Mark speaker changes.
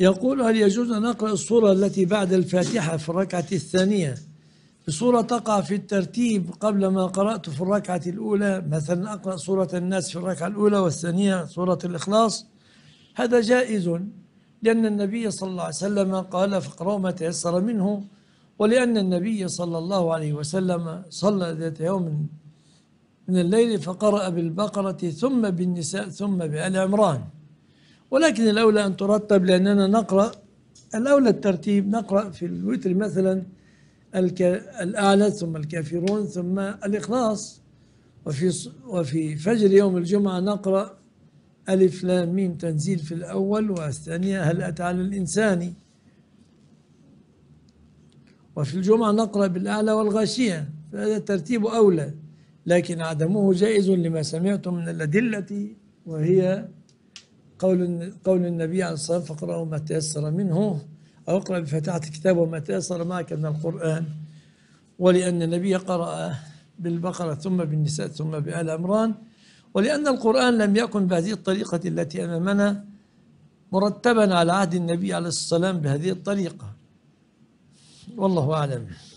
Speaker 1: يقول هل يجوز أن أقرأ الصورة التي بعد الفاتحة في الركعة الثانية بصورة تقع في الترتيب قبل ما قرأت في الركعة الأولى مثلا أقرأ صورة الناس في الركعة الأولى والثانية صورة الإخلاص هذا جائز لأن النبي صلى الله عليه وسلم قال فاقرأوا ما تيسر منه ولأن النبي صلى الله عليه وسلم صلى ذات يوم من الليل فقرأ بالبقرة ثم بالنساء ثم بآل عمران ولكن الأولى أن ترتب لأننا نقرأ الأولى الترتيب نقرأ في الوتر مثلا الأعلى ثم الكافرون ثم الإخلاص وفي وفي فجر يوم الجمعة نقرأ ألف لام ميم تنزيل في الأول والثانية هل أتى على الإنسان وفي الجمعة نقرأ بالأعلى والغاشية فهذا الترتيب أولى لكن عدمه جائز لما سمعتم من الأدلة وهي قول قول النبي عليه الصلاة والسلام فاقرأوا ما تيسر منه أو اقرأ بفتحة الكتاب وما تيسر معك من القرآن ولأن النبي قرأ بالبقرة ثم بالنساء ثم بآل عمران ولأن القرآن لم يكن بهذه الطريقة التي أمامنا مرتبا على عهد
Speaker 2: النبي عليه الصلاة والسلام بهذه الطريقة والله أعلم